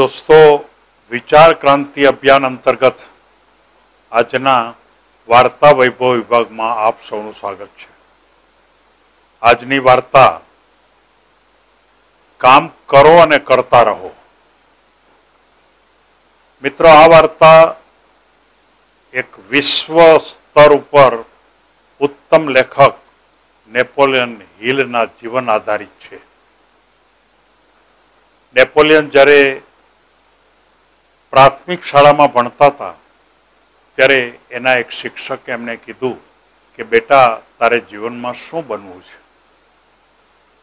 દોસ્તો વિચાર ક્રાંતિ અભિયાન અંતર્ગત આજના વાર્તા વૈભવ વિભાગમાં આપ સૌનું સ્વાગત છે આજની વાર્તા કામ કરો અને કરતા રહો મિત્રો આ વાર્તા એક વિશ્વ સ્તર ઉપર ઉત્તમ લેખક નેપોલિયન હિલના જીવન આધારિત છે નેપોલિયન જ્યારે પ્રાથમિક શાળામાં ભણતા હતા ત્યારે એના એક શિક્ષક એમને કીધું કે બેટા તારે જીવનમાં શું બનવું છે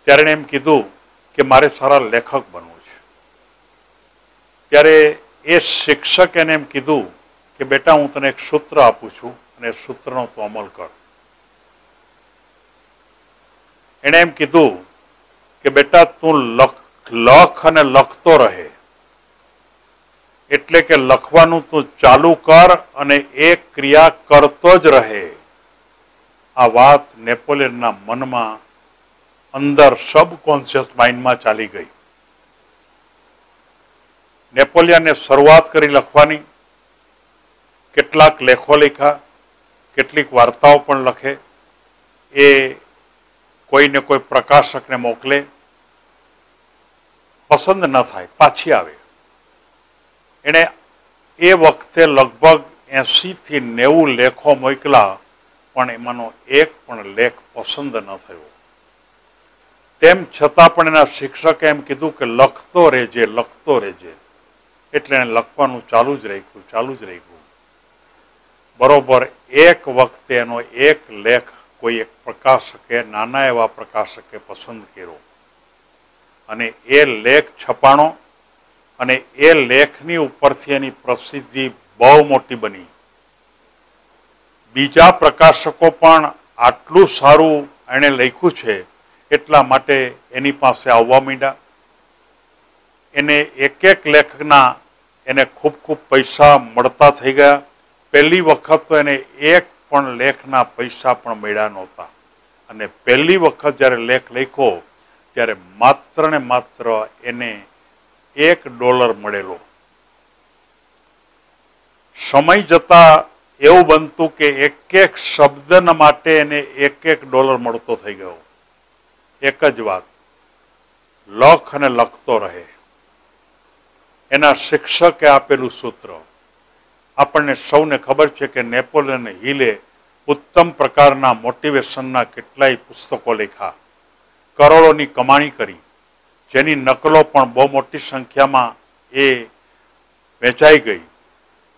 ત્યારે એમ કીધું કે મારે સારા લેખક બનવું છે ત્યારે એ શિક્ષક એને એમ કીધું કે બેટા હું તને એક સૂત્ર આપું છું અને સૂત્રનો તું અમલ કર એણે એમ કીધું કે બેટા તું લખ લખ અને લખતો રહે એટલે કે લખવાનું તો ચાલુ કર અને એ ક્રિયા કરતો જ રહે આ વાત નેપોલિયનના મનમાં અંદર સબકોન્શિયસ માઇન્ડમાં ચાલી ગઈ નેપોલિયને શરૂઆત કરી લખવાની કેટલાક લેખો લખ્યા કેટલીક વાર્તાઓ પણ લખે એ કોઈને કોઈ પ્રકાશકને મોકલે પસંદ ન થાય પાછી આવે એણે એ વખતે લગભગ એંશીથી નેવું લેખો મોકલા પણ એમાંનો એક પણ લેખ પસંદ ન થયો તેમ છતાં પણ એના શિક્ષકે એમ કીધું કે લખતો રહેજે લખતો રહેજે એટલે એણે લખવાનું ચાલુ જ રાખ્યું ચાલુ જ રાખ્યું બરોબર એક વખતે એનો એક લેખ કોઈ એક પ્રકાશકે નાના એવા પ્રકાશકે પસંદ કર્યો અને એ લેખ છપાણો અને એ લેખની ઉપરથી એની પ્રસિદ્ધિ બહુ મોટી બની બીજા પ્રકાશકો પણ આટલું સારું એણે લખ્યું છે એટલા માટે એની પાસે આવવા માંડ્યા એને એક એક લેખકના એને ખૂબ ખૂબ પૈસા મળતા થઈ ગયા પહેલી વખત તો એને એક પણ લેખના પૈસા પણ મળ્યા નહોતા અને પહેલી વખત જ્યારે લેખ લખ્યો ત્યારે માત્ર ને માત્ર એને એક ડોલર મળેલો સમય જતા એવું બનતું કે એક એક શબ્દના માટે એને એક એક ડોલર મળતો થઈ ગયો એક જ વાત લખ અને લખતો રહે એના શિક્ષકે આપેલું સૂત્ર આપણને સૌને ખબર છે કે નેપોલિયન હિલે ઉત્તમ પ્રકારના મોટિવેશનના કેટલાય પુસ્તકો લખ્યા કરોડોની કમાણી કરી જેની નકલો પણ બહુ મોટી સંખ્યામાં એ વેચાઈ ગઈ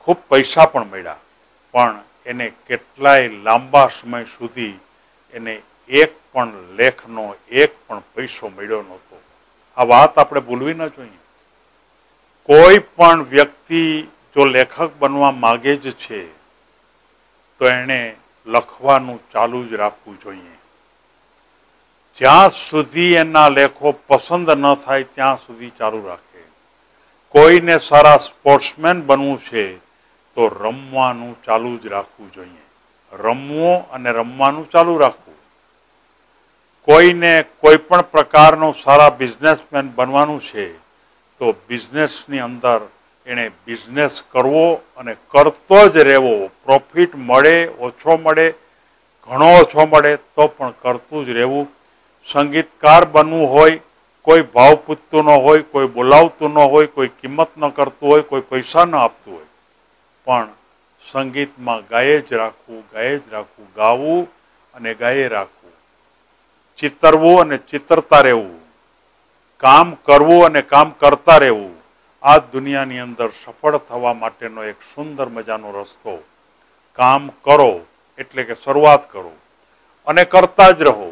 ખૂબ પૈસા પણ મળ્યા પણ એને કેટલાય લાંબા સમય સુધી એને એક પણ લેખનો એક પણ પૈસો મળ્યો નહોતો આ વાત આપણે ભૂલવી ન જોઈએ કોઈ પણ વ્યક્તિ જો લેખક બનવા માગે જ છે તો એણે લખવાનું ચાલુ જ રાખવું જોઈએ જ્યાં સુધી એના લેખો પસંદ ન થાય ત્યાં સુધી ચાલુ રાખે કોઈને સારા સ્પોર્ટ્સમેન બનવું છે તો રમવાનું ચાલુ જ રાખવું જોઈએ રમવું અને રમવાનું ચાલુ રાખવું કોઈને કોઈ પણ પ્રકારનો સારા બિઝનેસમેન બનવાનું છે તો બિઝનેસની અંદર એણે બિઝનેસ કરવો અને કરતો જ રહેવો પ્રોફિટ મળે ઓછો મળે ઘણો ઓછો મળે તો પણ કરતું જ રહેવું સંગીતકાર બનવું હોય કોઈ ભાવ પૂછતું ન હોય કોઈ બોલાવતું ન હોય કોઈ કિંમત ન કરતું હોય કોઈ પૈસા ન આપતું હોય પણ સંગીતમાં ગાયે જ રાખવું ગાયે જ રાખવું ગાવું અને ગાયે રાખવું ચિતરવું અને ચિતરતા રહેવું કામ કરવું અને કામ કરતા રહેવું આ દુનિયાની અંદર સફળ થવા માટેનો એક સુંદર મજાનો રસ્તો કામ કરો એટલે કે શરૂઆત કરો અને કરતા જ રહો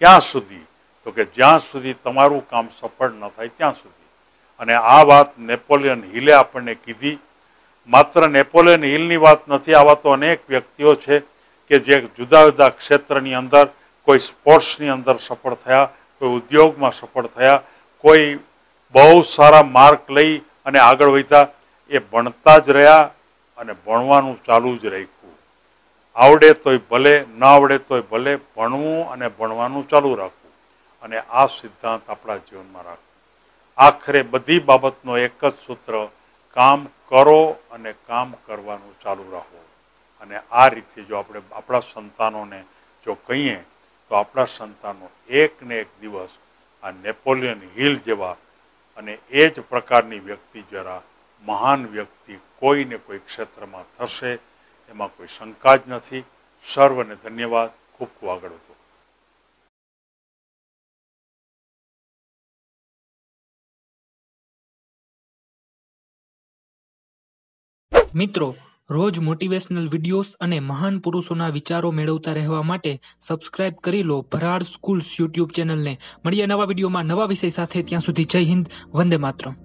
ત્યાં સુધી તો કે જ્યાં સુધી તમારું કામ સફળ ન થાય ત્યાં સુધી અને આ વાત નેપોલિયન હિલે આપણને કીધી માત્ર નેપોલિયન હિલની વાત નથી આવા તો અનેક વ્યક્તિઓ છે કે જે જુદા જુદા ક્ષેત્રની અંદર કોઈ સ્પોર્ટ્સની અંદર સફળ થયા કોઈ ઉદ્યોગમાં સફળ થયા કોઈ બહુ સારા માર્ક લઈ અને આગળ વધતા એ ભણતા જ રહ્યા અને ભણવાનું ચાલુ જ રહ્યું આવડે તોય ભલે ના આવડે તોય ભલે ભણવું અને ભણવાનું ચાલુ રાખવું અને આ સિદ્ધાંત આપણા જીવનમાં રાખવું આખરે બધી બાબતનો એક જ સૂત્ર કામ કરો અને કામ કરવાનું ચાલુ રાખો અને આ રીતે જો આપણે આપણા સંતાનોને જો કહીએ તો આપણા સંતાનો એક ને એક દિવસ આ નેપોલિયન હિલ જેવા અને એ જ પ્રકારની વ્યક્તિ જરા મહાન વ્યક્તિ કોઈ ને કોઈ ક્ષેત્રમાં થશે એમાં કોઈ શંકા જ નથી સર્વને ધન્યવાદ ખૂબ ખૂબ આગળ વધો મિત્રો રોજ મોટિવેશનલ વિડીયોઝ અને મહાન પુરુષોના વિચારો મેળવતા રહેવા માટે સબસ્ક્રાઇબ કરી લો ભરાડ સ્કૂલ્સ યુટ્યુબ ચેનલને મળીએ નવા વિડીયોમાં નવા વિષય સાથે ત્યાં સુધી જય હિન્દ વંદે માતરમ